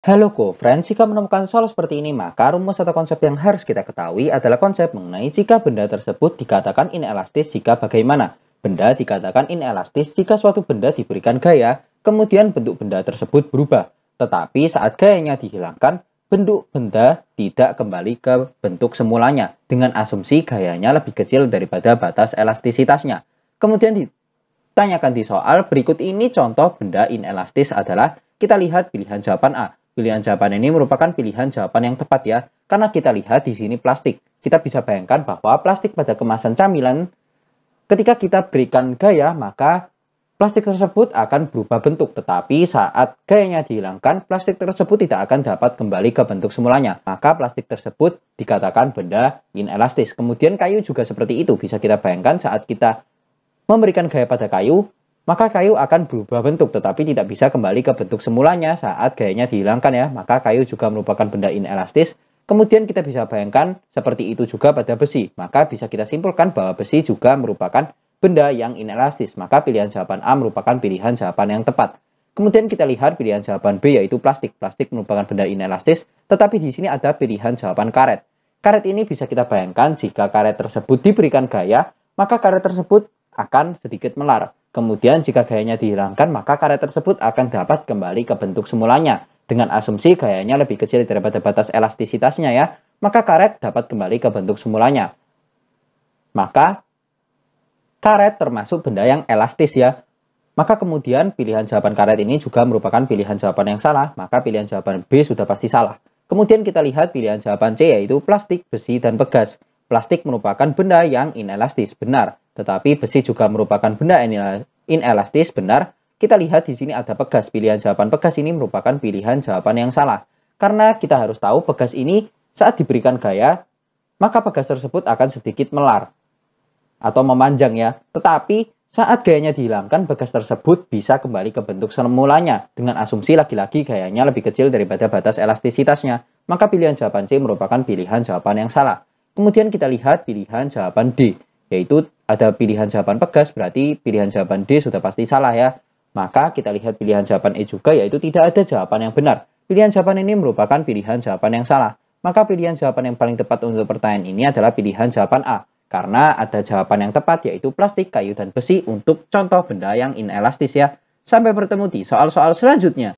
Halo friends. jika menemukan soal seperti ini maka rumus atau konsep yang harus kita ketahui adalah konsep mengenai jika benda tersebut dikatakan inelastis jika bagaimana. Benda dikatakan inelastis jika suatu benda diberikan gaya, kemudian bentuk benda tersebut berubah. Tetapi saat gayanya dihilangkan, bentuk benda tidak kembali ke bentuk semulanya dengan asumsi gayanya lebih kecil daripada batas elastisitasnya. Kemudian ditanyakan di soal berikut ini contoh benda inelastis adalah kita lihat pilihan jawaban A. Pilihan jawaban ini merupakan pilihan jawaban yang tepat ya, karena kita lihat di sini plastik. Kita bisa bayangkan bahwa plastik pada kemasan camilan, ketika kita berikan gaya, maka plastik tersebut akan berubah bentuk. Tetapi saat gayanya dihilangkan, plastik tersebut tidak akan dapat kembali ke bentuk semulanya. Maka plastik tersebut dikatakan benda inelastis. Kemudian kayu juga seperti itu. Bisa kita bayangkan saat kita memberikan gaya pada kayu, maka kayu akan berubah bentuk tetapi tidak bisa kembali ke bentuk semulanya saat gayanya dihilangkan ya. Maka kayu juga merupakan benda inelastis. Kemudian kita bisa bayangkan seperti itu juga pada besi. Maka bisa kita simpulkan bahwa besi juga merupakan benda yang inelastis. Maka pilihan jawaban A merupakan pilihan jawaban yang tepat. Kemudian kita lihat pilihan jawaban B yaitu plastik. Plastik merupakan benda inelastis, tetapi di sini ada pilihan jawaban karet. Karet ini bisa kita bayangkan jika karet tersebut diberikan gaya, maka karet tersebut akan sedikit melar. Kemudian jika gayanya dihilangkan, maka karet tersebut akan dapat kembali ke bentuk semulanya. Dengan asumsi gayanya lebih kecil daripada batas elastisitasnya ya, maka karet dapat kembali ke bentuk semulanya. Maka karet termasuk benda yang elastis ya. Maka kemudian pilihan jawaban karet ini juga merupakan pilihan jawaban yang salah, maka pilihan jawaban B sudah pasti salah. Kemudian kita lihat pilihan jawaban C yaitu plastik, besi, dan pegas. Plastik merupakan benda yang inelastis, benar. Tetapi besi juga merupakan benda inelastis, benar. Kita lihat di sini ada pegas. Pilihan jawaban pegas ini merupakan pilihan jawaban yang salah. Karena kita harus tahu pegas ini saat diberikan gaya, maka pegas tersebut akan sedikit melar atau memanjang ya. Tetapi saat gayanya dihilangkan, pegas tersebut bisa kembali ke bentuk semulanya dengan asumsi lagi-lagi gayanya lebih kecil daripada batas elastisitasnya. Maka pilihan jawaban C merupakan pilihan jawaban yang salah. Kemudian kita lihat pilihan jawaban D, yaitu ada pilihan jawaban pegas, berarti pilihan jawaban D sudah pasti salah ya. Maka kita lihat pilihan jawaban E juga yaitu tidak ada jawaban yang benar. Pilihan jawaban ini merupakan pilihan jawaban yang salah. Maka pilihan jawaban yang paling tepat untuk pertanyaan ini adalah pilihan jawaban A. Karena ada jawaban yang tepat yaitu plastik, kayu, dan besi untuk contoh benda yang inelastis ya. Sampai bertemu di soal-soal selanjutnya.